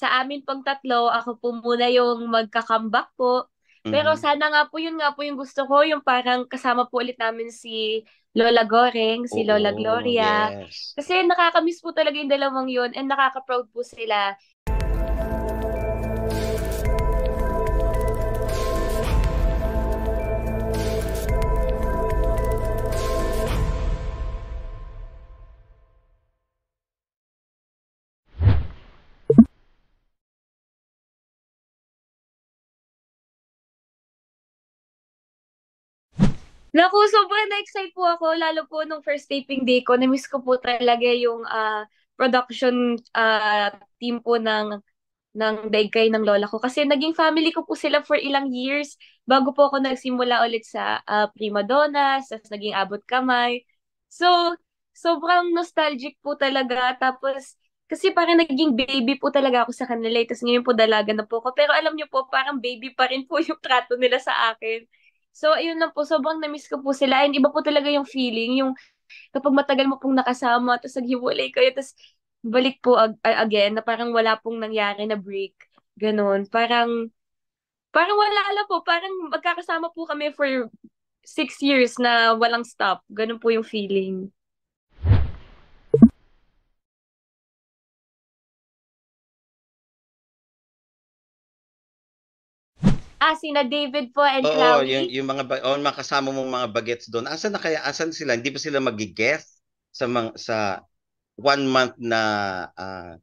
sa amin pang tatlo, ako po muna yung magka-comeback po. Pero mm-hmm. sana nga po yun nga po yung gusto ko, yung parang kasama po ulit namin si Lola Goreng, si Oo, Lola Gloria. Yes. Kasi nakakamiss po talaga yung dalawang yun and nakaka-proud po sila. Naku, sobrang na-excite po ako, lalo po nung first taping day ko. Namiss ko po talaga yung uh, production uh, team po ng ng daigkay ng lola ko. Kasi naging family ko po sila for ilang years bago po ako nagsimula ulit sa uh, Prima Donna, sa naging abot kamay. So, sobrang nostalgic po talaga. Tapos, kasi parang naging baby po talaga ako sa kanila. Eh, tapos ngayon po dalaga na po ako. Pero alam niyo po, parang baby pa rin po yung trato nila sa akin. So, ayun lang po, sobrang na-miss ko po sila. And iba po talaga yung feeling, yung kapag matagal mo pong nakasama, tapos naghiwalay kayo, tapos balik po ag- again, na parang wala pong nangyari na break. Ganon. Parang, parang wala lang po. Parang magkakasama po kami for six years na walang stop. Ganon po yung feeling. Ah, sina David po and Oo, Chloe. yung, yung mga oh, yung makasama mong mga bagets doon. Asan na kaya asan sila? Hindi pa sila magi-guess sa mga, sa one month na uh,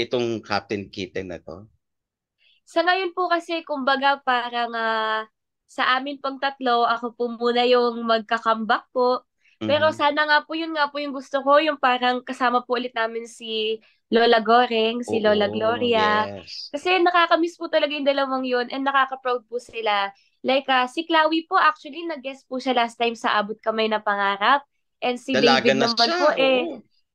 itong Captain Kitten na to? Sa ngayon po kasi kumbaga parang uh, sa amin pong tatlo, ako po muna yung magka-comeback po. Pero mm-hmm. sana nga po, yun nga po yung gusto ko, yung parang kasama po ulit namin si Lola Goreng, si Oo, Lola Gloria. Yes. Kasi nakakamiss po talaga yung dalawang yun and nakaka-proud po sila. Like uh, si Chloe po, actually, nag-guest po siya last time sa Abot Kamay na Pangarap. And si Dalaga David na naman siya. po, eh,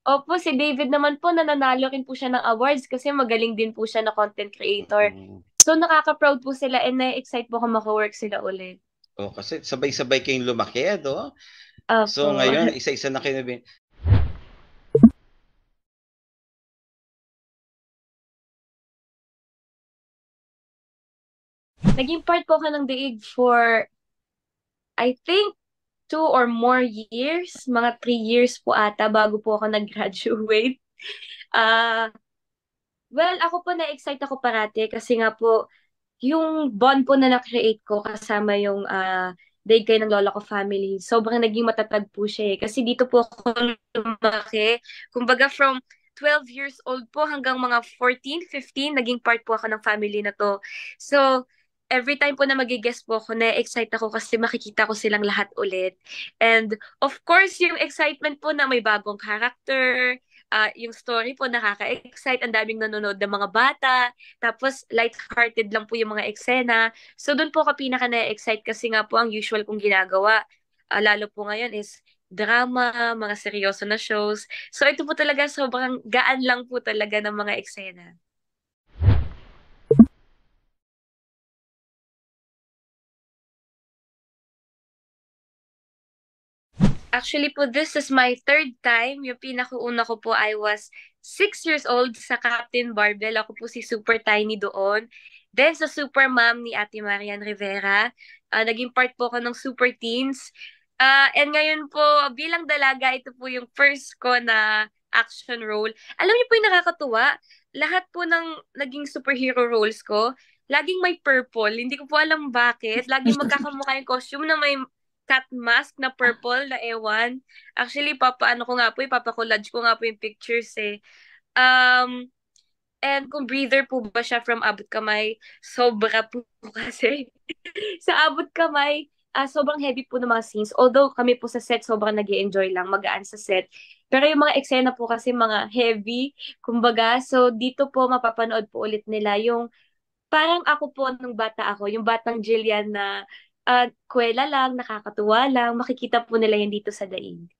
opo, si David naman po, nananalo rin po siya ng awards kasi magaling din po siya na content creator. Mm-hmm. So nakaka-proud po sila and na-excite po ako maka-work sila ulit. Oh, kasi sabay-sabay kayong lumaki, eh, no? Opo. So ngayon, isa-isa na kinabin. Naging part po ka ng Diig for, I think, two or more years. Mga three years po ata bago po ako nag-graduate. Uh, well, ako po na-excite ako parati kasi nga po, yung bond po na na-create ko kasama yung uh, daig kay ng lola ko family. Sobrang naging matatag po siya eh. Kasi dito po ako lumaki. Kumbaga from 12 years old po hanggang mga 14, 15, naging part po ako ng family na to. So, every time po na mag-guest po ako, na-excite ako kasi makikita ko silang lahat ulit. And of course, yung excitement po na may bagong character, uh, yung story po nakaka-excite, ang daming nanonood ng mga bata, tapos light-hearted lang po yung mga eksena. So doon po ako pinaka na-excite kasi nga po ang usual kong ginagawa, uh, lalo po ngayon is drama, mga seryoso na shows. So ito po talaga sobrang gaan lang po talaga ng mga eksena. Actually po, this is my third time. Yung pinakauna ko po, I was six years old sa Captain Barbell. Ako po si Super Tiny doon. Then sa Super Mom ni Ate Marian Rivera. Uh, naging part po ako ng Super Teens. Uh, and ngayon po, bilang dalaga, ito po yung first ko na action role. Alam niyo po yung nakakatuwa, lahat po ng naging superhero roles ko, laging may purple. Hindi ko po alam bakit. Laging magkakamukha yung costume na may cat mask na ah. purple na ewan. Actually, papa, ano ko nga po, ipapakollage eh, ko nga po yung pictures eh. Um, and kung breather po ba siya from abot kamay, sobra po kasi. sa abot kamay, uh, sobrang heavy po ng mga scenes. Although kami po sa set, sobrang nag enjoy lang, magaan sa set. Pero yung mga eksena po kasi mga heavy, kumbaga. So dito po mapapanood po ulit nila yung parang ako po nung bata ako, yung batang Jillian na at kwela lang, nakakatuwa lang, makikita po nila yan dito sa daig.